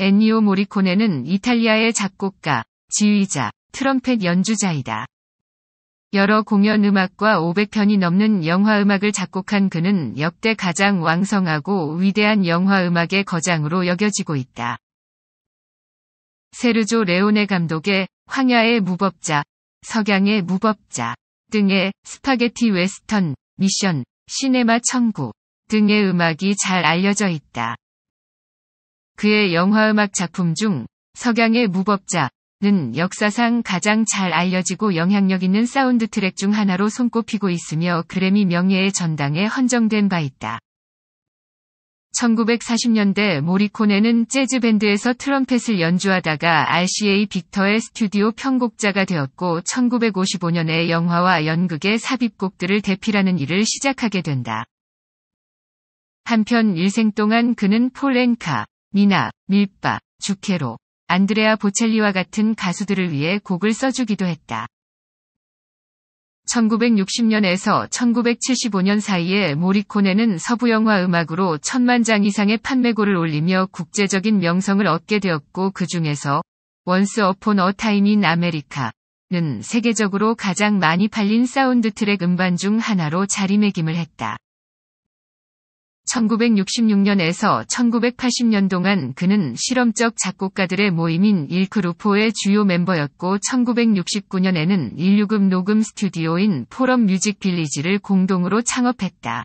엔니오 모리코네는 이탈리아의 작곡가, 지휘자, 트럼펫 연주자이다. 여러 공연 음악과 500편이 넘는 영화 음악을 작곡한 그는 역대 가장 왕성하고 위대한 영화 음악의 거장으로 여겨지고 있다. 세르조 레오네 감독의 황야의 무법자, 석양의 무법자 등의 스파게티 웨스턴, 미션, 시네마 천국 등의 음악이 잘 알려져 있다. 그의 영화음악 작품 중 석양의 무법자는 역사상 가장 잘 알려지고 영향력 있는 사운드 트랙 중 하나로 손꼽히고 있으며 그래미 명예의 전당에 헌정된 바 있다. 1940년대 모리코네는 재즈 밴드에서 트럼펫을 연주하다가 RCA 빅터의 스튜디오 편곡자가 되었고 1955년에 영화와 연극의 삽입곡들을 대필하는 일을 시작하게 된다. 한편 일생 동안 그는 폴 앤카, 미나, 밀바, 주케로, 안드레아 보첼리와 같은 가수들을 위해 곡을 써주기도 했다. 1960년에서 1975년 사이에 모리코네는 서부 영화 음악으로 천만 장 이상의 판매고를 올리며 국제적인 명성을 얻게 되었고 그 중에서 원스 어폰 어 타임 인 아메리카는 세계적으로 가장 많이 팔린 사운드 트랙 음반 중 하나로 자리매김을 했다. 1966년에서 1980년 동안 그는 실험적 작곡가들의 모임인 일크루포의 주요 멤버였고 1969년에는 인류금 녹음 스튜디오인 포럼 뮤직 빌리지를 공동으로 창업했다.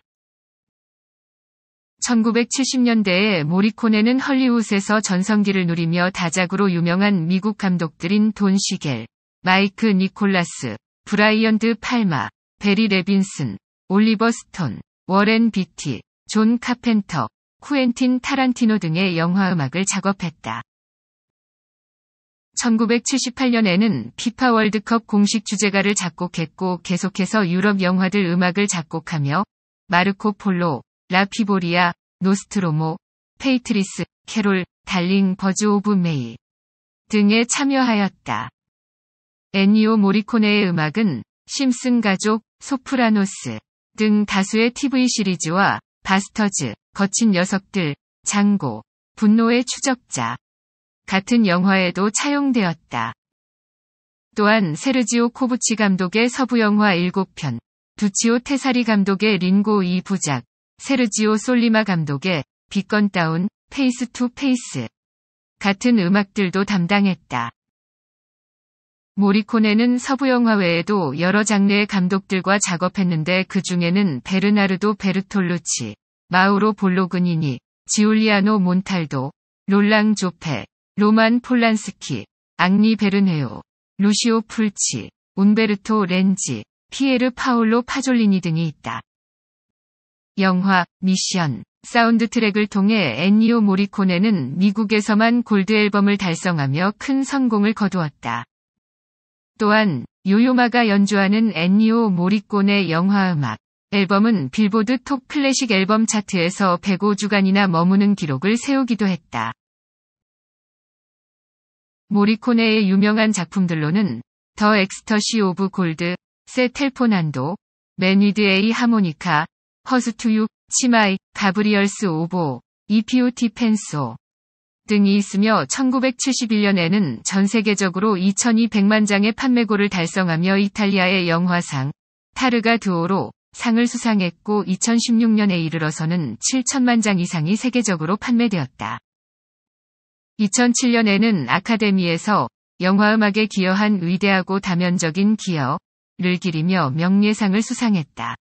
1970년대에 모리코네는 헐리우드에서 전성기를 누리며 다작으로 유명한 미국 감독들인 돈 시겔, 마이크 니콜라스, 브라이언드 팔마, 베리 레빈슨, 올리버 스톤, 워렌 비티, 존 카펜터, 쿠엔틴 타란티노 등의 영화 음악을 작업했다. 1978년에는 피파 월드컵 공식 주제가를 작곡했고 계속해서 유럽 영화들 음악을 작곡하며 마르코 폴로, 라피보리아, 노스트로모, 페이트리스, 캐롤, 달링 버즈 오브 메일 등에 참여하였다. 애니오 모리코네의 음악은 심슨 가족, 소프라노스 등 다수의 TV 시리즈와 바스터즈, 거친 녀석들, 장고, 분노의 추적자 같은 영화에도 차용되었다. 또한 세르지오 코부치 감독의 서부 영화 7편, 두치오 테사리 감독의 린고 2부작, 세르지오 솔리마 감독의 비건 다운, 페이스 투 페이스 같은 음악들도 담당했다. 모리코네는 서부 영화 외에도 여러 장르의 감독들과 작업했는데 그 중에는 베르나르도 베르톨루치, 마우로 볼로그니니, 지올리아노 몬탈도, 롤랑 조페, 로만 폴란스키, 앙리 베르네오, 루시오 풀치, 운베르토 렌지, 피에르 파올로 파졸리니 등이 있다. 영화, 미션, 사운드 트랙을 통해 엔니오 모리코네는 미국에서만 골드 앨범을 달성하며 큰 성공을 거두었다. 또한 요요마가 연주하는 엔니오 모리꼬네 영화음악 앨범은 빌보드 톱 클래식 앨범 차트에서 105주간이나 머무는 기록을 세우기도 했다. 모리코네의 유명한 작품들로는 더 엑스터시 오브 골드, 세텔포난도, 맨위드에이 하모니카, 허스투유, 치마이, 가브리얼스 오보, 이피오티 펜소, 등이 있으며 1971년에는 전 세계적으로 2200만 장의 판매고를 달성하며 이탈리아의 영화상 타르가 두오로 상을 수상했고 2016년에 이르러서는 7천만 장 이상이 세계적으로 판매되었다. 2007년에는 아카데미에서 영화음악에 기여한 위대하고 다면적인 기여를 기리며 명예상을 수상했다.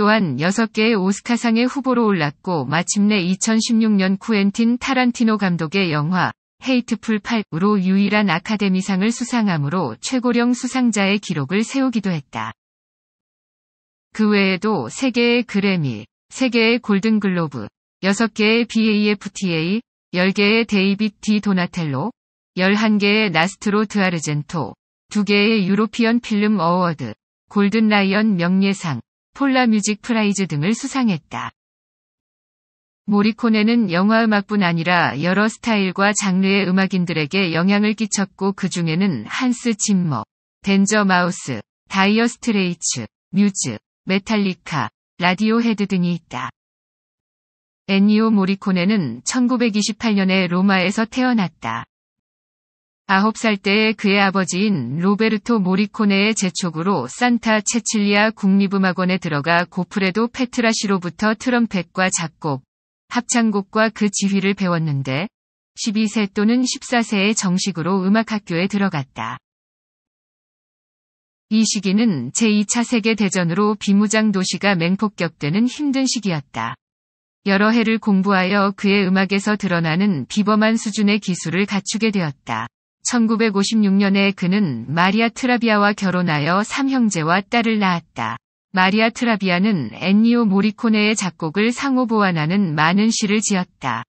또한 6개의 오스카상의 후보로 올랐고 마침내 2016년 쿠엔틴 타란티노 감독의 영화 헤이트풀 8으로 유일한 아카데미상을 수상함으로 최고령 수상자의 기록을 세우기도 했다. 그 외에도 3개의 그래미, 3개의 골든글로브, 6개의 BAFTA, 10개의 데이빗 D 도나텔로, 11개의 나스트로 드아르젠토, 2개의 유로피언 필름 어워드, 골든 라이언 명예상, 폴라 뮤직 프라이즈 등을 수상했다. 모리코네는 영화 음악뿐 아니라 여러 스타일과 장르의 음악인들에게 영향을 끼쳤고 그 중에는 한스 짐머, 덴저 마우스, 다이어 스트레이츠, 뮤즈, 메탈리카, 라디오 헤드 등이 있다. 애니오 모리코네는 1928년에 로마에서 태어났다. 9살 때 그의 아버지인 로베르토 모리코네의 재촉으로 산타 체칠리아 국립음악원에 들어가 고프레도 페트라시로부터 트럼펫과 작곡, 합창곡과 그 지휘를 배웠는데 12세 또는 14세에 정식으로 음악학교에 들어갔다. 이 시기는 제2차 세계대전으로 비무장 도시가 맹폭격되는 힘든 시기였다. 여러 해를 공부하여 그의 음악에서 드러나는 비범한 수준의 기술을 갖추게 되었다. 1956년에 그는 마리아 트라비아와 결혼하여 3형제와 딸을 낳았다. 마리아 트라비아는 엔니오 모리코네의 작곡을 상호 보완하는 많은 시를 지었다.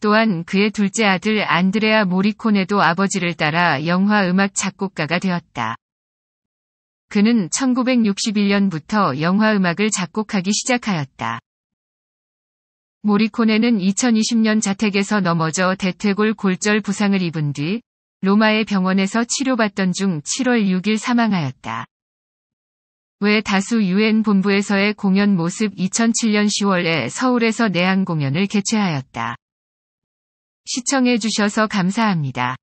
또한 그의 둘째 아들 안드레아 모리코네도 아버지를 따라 영화 음악 작곡가가 되었다. 그는 1961년부터 영화 음악을 작곡하기 시작하였다. 모리코네는 2020년 자택에서 넘어져 대퇴골 골절 부상을 입은 뒤 로마의 병원에서 치료받던 중 7월 6일 사망하였다. 외 다수 유엔 본부에서의 공연 모습 2007년 10월에 서울에서 내한 공연을 개최하였다. 시청해주셔서 감사합니다.